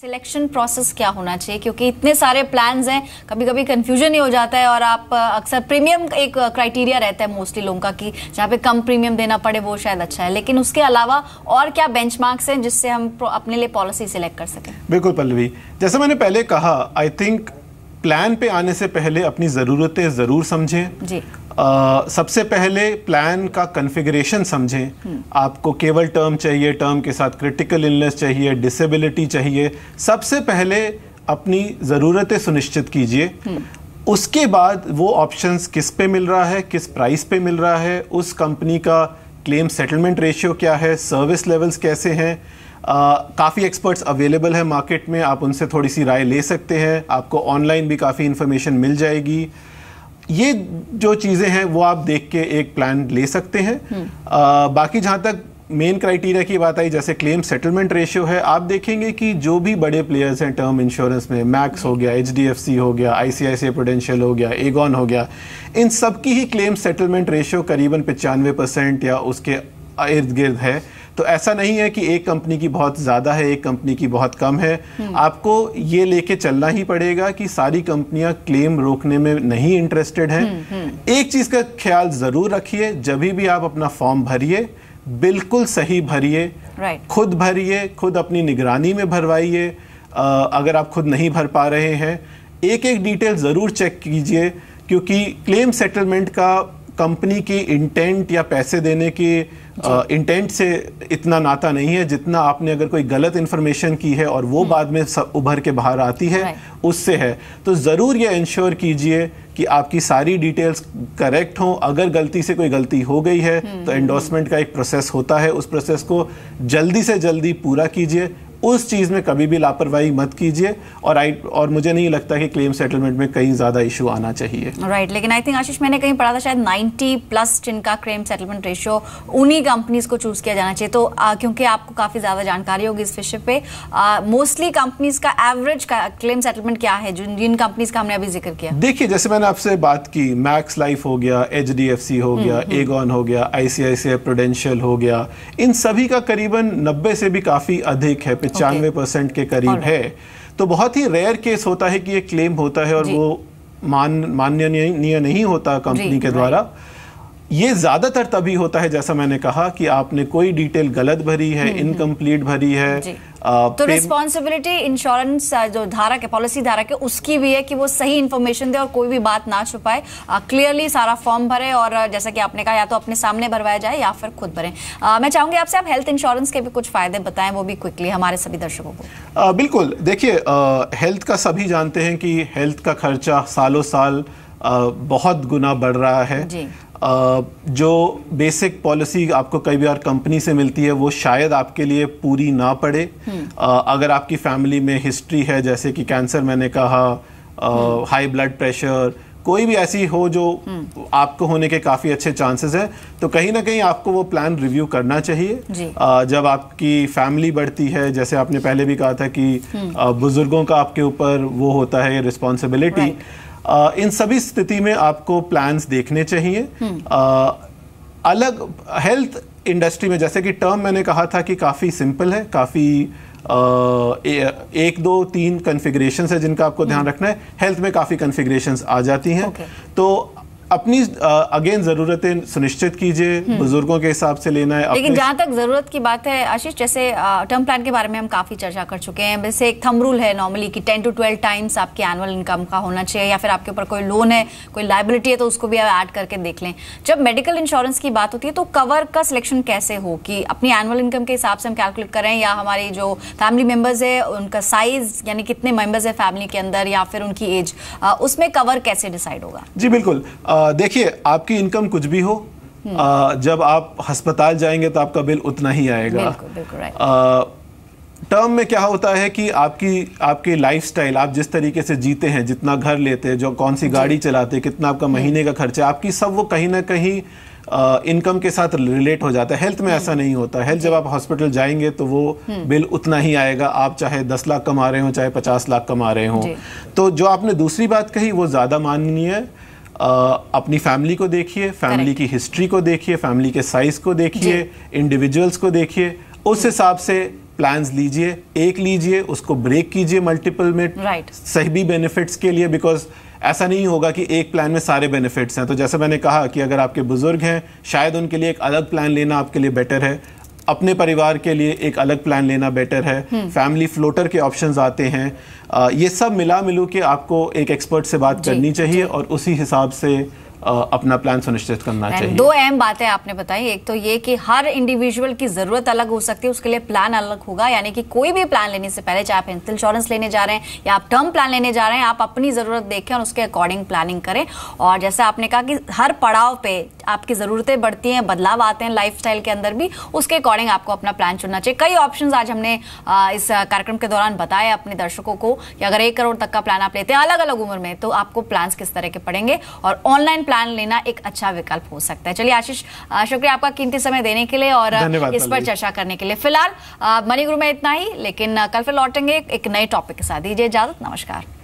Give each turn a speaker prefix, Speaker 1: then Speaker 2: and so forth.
Speaker 1: Selection process क्या होना चाहिए क्योंकि इतने सारे प्लान्स हैं कभी कभी कंफ्यूजन ही हो जाता है और आप अक्सर प्रीमियम एक क्राइटेरिया रहता है मोस्टली लोगों का कि जहाँ पे कम प्रीमियम देना पड़े वो शायद अच्छा है लेकिन उसके अलावा और क्या बेंचमार्क्स हैं जिससे हम अपने लिए पॉलिसी सिलेक्ट कर सकें
Speaker 2: बिल्कुल पल्लवी जैसे मैंने पहले कहा आई थिंक प्लान पे आने से पहले अपनी ज़रूरतें ज़रूर समझें सबसे पहले प्लान का कन्फिग्रेशन समझें हम्म। आपको केवल टर्म चाहिए टर्म के साथ क्रिटिकल इलनेस चाहिए डिसेबिलिटी चाहिए सबसे पहले अपनी ज़रूरतें सुनिश्चित कीजिए हम्म। उसके बाद वो ऑप्शंस किस पे मिल रहा है किस प्राइस पे मिल रहा है उस कंपनी का क्लेम सेटलमेंट रेशियो क्या है सर्विस लेवल्स कैसे हैं काफ़ी एक्सपर्ट्स अवेलेबल है मार्केट में आप उनसे थोड़ी सी राय ले सकते हैं आपको ऑनलाइन भी काफ़ी इन्फॉर्मेशन मिल जाएगी ये जो चीज़ें हैं वो आप देख के एक प्लान ले सकते हैं हम्म। आ, बाकी जहाँ तक मेन क्राइटेरिया की बात आई जैसे क्लेम सेटलमेंट रेशियो है आप देखेंगे कि जो भी बड़े प्लेयर्स हैं टर्म इंश्योरेंस में मैक्स हो गया एच हो गया आई प्रोडेंशियल हो गया एगॉन हो गया इन सब की ही क्लेम सेटलमेंट रेशियो करीबन पचानवे परसेंट या उसके इर्द गिर्द है तो ऐसा नहीं है कि एक कंपनी की बहुत ज़्यादा है एक कंपनी की बहुत कम है हम्म। आपको ये लेके चलना ही पड़ेगा कि सारी कंपनियां क्लेम रोकने में नहीं इंटरेस्टेड हैं हम्म, हम्म। एक चीज़ का ख्याल ज़रूर रखिए जब भी आप अपना फॉर्म भरिए बिल्कुल सही भरिए right. खुद भरिए खुद अपनी निगरानी में भरवाइए अगर आप खुद नहीं भर पा रहे हैं एक एक डिटेल ज़रूर चेक कीजिए क्योंकि क्लेम सेटलमेंट का कंपनी की इंटेंट या पैसे देने की इंटेंट से इतना नाता नहीं है जितना आपने अगर कोई गलत इन्फॉर्मेशन की है और वो हम्म। बाद में सब उभर के बाहर आती है उससे है तो ज़रूर ये इंश्योर कीजिए कि आपकी सारी डिटेल्स करेक्ट हों अगर गलती से कोई गलती हो गई है हम्म। तो एंडोर्समेंट का एक प्रोसेस होता है उस प्रोसेस को जल्दी से जल्दी पूरा कीजिए उस चीज़ में कभी भी लापरवाही मत कीजिए और आई और मुझे नहीं लगता कि क्लेम सेटलमेंट में कहीं ज़्यादा इशू आना चाहिए राइट
Speaker 1: right, लेकिन आई थिंक आशीष मैंने कहीं पढ़ा था शायद 90 प्लस जिनका क्लेम सेटलमेंट रेशियो उन्हीं कंपनीज को चूज़ किया जाना चाहिए तो क्योंकि आपको काफ़ी ज़्यादा जानकारी होगी इस विषय पे मोस्टली कंपनीज का एवरेज क्लेम सेटलमेंट क्या है जिन जिन कंपनीज का हमने अभी जिक्र किया
Speaker 2: देखिए जैसे मैंने आपसे बात की मैक्स लाइफ हो गया एच हम्म, हम्म। हो गया एगॉन हो गया आई सी प्रोडेंशियल हो गया इन सभी का करीबन नब्बे से भी काफ़ी अधिक है पचानवे परसेंट के करीब है तो बहुत ही रेयर केस होता है कि ये क्लेम होता है और वो मान माननीय नहीं होता कंपनी के द्वारा ये ज़्यादातर तभी होता है जैसा मैंने कहा कि आपने कोई डिटेल गलत भरी है हम्म, हम्म। इनकम्प्लीट भरी है आ, तो
Speaker 1: रिस्पॉन्सिबिलिटी इंश्योरेंस जो धारक है पॉलिसी धारक के उसकी भी है कि वो सही इन्फॉर्मेशन दे और कोई भी बात ना छुपाए क्लियरली सारा फॉर्म भरे और जैसा कि आपने कहा या तो अपने सामने भरवाया जाए या फिर खुद भरें आ, मैं चाहूंगी आपसे आप हेल्थ इंश्योरेंस के भी कुछ फायदे बताएं वो भी क्विकली हमारे सभी दर्शकों को आ, बिल्कुल
Speaker 2: देखिए हेल्थ का सभी जानते हैं कि हेल्थ का खर्चा सालों साल बहुत गुना बढ़ रहा है जो बेसिक पॉलिसी आपको कई बार कंपनी से मिलती है वो शायद आपके लिए पूरी ना पड़े हम्म। अगर आपकी फैमिली में हिस्ट्री है जैसे कि कैंसर मैंने कहा हाई ब्लड प्रेशर कोई भी ऐसी हो जो हम्म। आपको होने के काफ़ी अच्छे चांसेस हैं तो कहीं ना कहीं आपको वो प्लान रिव्यू करना चाहिए आ, जब आपकी फैमिली बढ़ती है जैसे आपने पहले भी कहा था कि हम्म। बुज़ुर्गों का आपके ऊपर वो होता है रिस्पॉन्सिबिलिटी इन सभी स्थिति में आपको प्लान्स देखने चाहिए आ, हम्म। अलग हेल्थ इंडस्ट्री में जैसे कि टर्म मैंने कहा था कि काफ़ी सिंपल है काफ़ी एक दो तीन कन्फिग्रेशन है जिनका आपको ध्यान हम्म। रखना है हेल्थ में काफ़ी कन्फिग्रेशन आ जाती हैं okay. तो अपनी अगेन ज़रूरतें सुनिश्चित कीजिए हम्म। बुजुर्गों के हिसाब से लेना है लेकिन जहाँ
Speaker 1: तक ज़रूरत की बात है आशीष जैसे टर्म प्लान के बारे में हम काफ़ी चर्चा कर चुके हैं वैसे एक थम रूल है नॉर्मली कि टेन टू ट्वेल्व टाइम्स आपके एनुअल इनकम का होना चाहिए या फिर आपके ऊपर कोई लोन है कोई लाइबिलिटी है तो उसको भी आप ऐड करके देख लें जब मेडिकल इंश्योरेंस की बात होती है तो कवर का सिलेक्शन कैसे हो कि अपनी एनुअल इनकम के हिसाब से हम कैलकुलेट करें या हमारे जो फैमिली मेंबर्स है उनका साइज यानी कितने मेंबर्स है फैमिली के अंदर या फिर उनकी एज उसमें कवर कैसे डिसाइड होगा
Speaker 2: जी बिल्कुल देखिए आपकी इनकम कुछ भी हो हम्म। आ, जब आप अस्पताल जाएंगे तो आपका बिल उतना ही आएगा टर्म में क्या होता है कि आपकी आपकी लाइफस्टाइल आप जिस तरीके से जीते हैं जितना घर लेते हैं जो कौन सी गाड़ी चलाते हैं कितना आपका हम्म। महीने का खर्चा आपकी सब वो कहीं ना कहीं इनकम के साथ रिलेट हो जाता है हेल्थ में ऐसा हम्म। नहीं होता हेल्थ जब आप हॉस्पिटल जाएंगे तो वो बिल उतना ही आएगा आप चाहे दस लाख कमा रहे हो चाहे पचास लाख कमा रहे हो तो जो आपने दूसरी बात कही वो ज़्यादा माननीय है अपनी फैमिली को देखिए फैमिली की हिस्ट्री को देखिए फैमिली के साइज को देखिए इंडिविजुअल्स को देखिए उस हिसाब से प्लान लीजिए एक लीजिए उसको ब्रेक कीजिए मल्टीपल में राइट सही भी बेनिफिट्स के लिए बिकॉज ऐसा नहीं होगा कि एक प्लान में सारे बेनिफिट्स हैं तो जैसे मैंने कहा कि अगर आपके बुजुर्ग हैं शायद उनके लिए एक अलग प्लान लेना आपके लिए बेटर है अपने परिवार के लिए एक अलग प्लान लेना बेटर है फैमिली हम्म। फ्लोटर के ऑप्शंस आते हैं आ, ये सब मिला मिलू के आपको एक एक्सपर्ट से बात करनी चाहिए और उसी हिसाब से अपना प्लान सुनिश्चित करना चाहिए दो
Speaker 1: अहम बातें आपने बताई एक तो ये कि हर इंडिविजुअल की जरूरत अलग हो सकती है उसके लिए प्लान अलग होगा यानी कि कोई भी प्लान लेने से पहले चाहे आप हेल्थ इंश्योरेंस लेने जा रहे हैं या आप टर्म प्लान लेने जा रहे हैं आप अपनी जरूरत देखें और उसके अकॉर्डिंग प्लानिंग करें और जैसे आपने कहा कि हर पड़ाव पे आपकी ज़रूरतें बढ़ती हैं बदलाव आते हैं लाइफ के अंदर भी उसके अकॉर्डिंग आपको अपना प्लान चुनना चाहिए कई ऑप्शन आज हमने इस कार्यक्रम के दौरान बताए अपने दर्शकों को कि अगर एक करोड़ तक का प्लान आप लेते हैं अलग अलग उम्र में तो आपको प्लान किस तरह के पड़ेंगे और ऑनलाइन प्लान लेना एक अच्छा विकल्प हो सकता है चलिए आशीष शुक्रिया आपका कीमती समय देने के लिए और इस पर चर्चा करने के लिए फिलहाल गुरु में इतना ही लेकिन कल फिर लौटेंगे एक नए टॉपिक के साथ दीजिए इजाजत नमस्कार